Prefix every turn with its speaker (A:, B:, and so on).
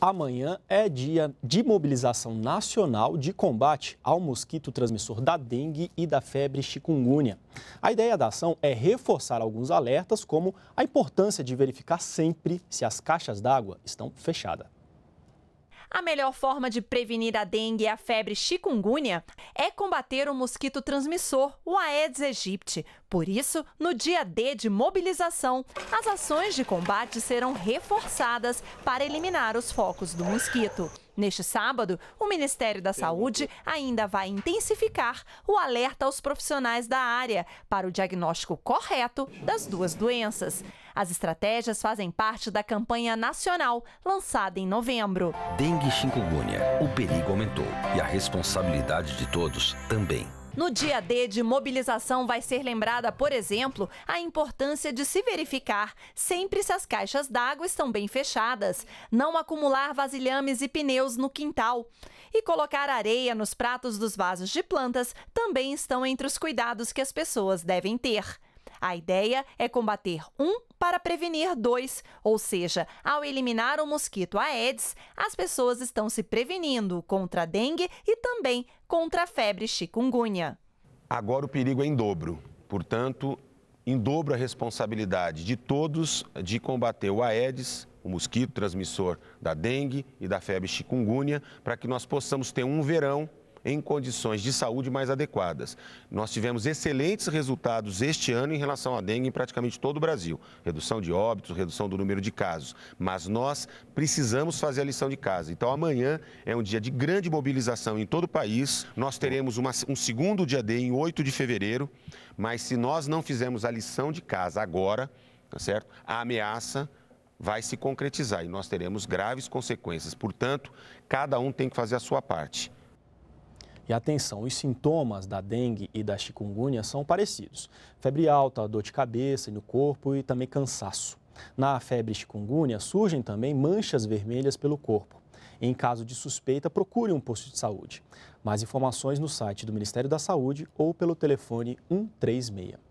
A: Amanhã é dia de mobilização nacional de combate ao mosquito transmissor da dengue e da febre chikungunya. A ideia da ação é reforçar alguns alertas, como a importância de verificar sempre se as caixas d'água estão fechadas.
B: A melhor forma de prevenir a dengue e é a febre chikungunya é combater o mosquito transmissor, o Aedes aegypti. Por isso, no dia D de mobilização, as ações de combate serão reforçadas para eliminar os focos do mosquito. Neste sábado, o Ministério da Saúde ainda vai intensificar o alerta aos profissionais da área para o diagnóstico correto das duas doenças. As estratégias fazem parte da campanha nacional lançada em novembro.
C: Dengue e chikungunya, o perigo aumentou e a responsabilidade de
A: todos também.
B: No dia D de mobilização vai ser lembrada, por exemplo, a importância de se verificar sempre se as caixas d'água estão bem fechadas, não acumular vasilhames e pneus no quintal. E colocar areia nos pratos dos vasos de plantas também estão entre os cuidados que as pessoas devem ter. A ideia é combater um para prevenir dois, ou seja, ao eliminar o mosquito Aedes, as pessoas estão se prevenindo contra a dengue e também contra a febre chikungunya.
C: Agora o perigo é em dobro, portanto, em dobro a responsabilidade de todos de combater o Aedes, o mosquito transmissor da dengue e da febre chikungunya, para que nós possamos ter um verão em condições de saúde mais adequadas. Nós tivemos excelentes resultados este ano em relação à dengue em praticamente todo o Brasil. Redução de óbitos, redução do número de casos. Mas nós precisamos fazer a lição de casa. Então amanhã é um dia de grande mobilização em todo o país. Nós teremos uma, um segundo dia D em 8 de fevereiro. Mas se nós não fizermos a lição de casa agora, tá certo? A ameaça vai se concretizar e nós teremos graves consequências. Portanto, cada um tem que fazer a sua parte.
A: E atenção, os sintomas da dengue e da chikungunya são parecidos: febre alta, dor de cabeça no corpo e também cansaço. Na febre chikungunya surgem também manchas vermelhas pelo corpo. Em caso de suspeita, procure um posto de saúde. Mais informações no site do Ministério da Saúde ou pelo telefone 136.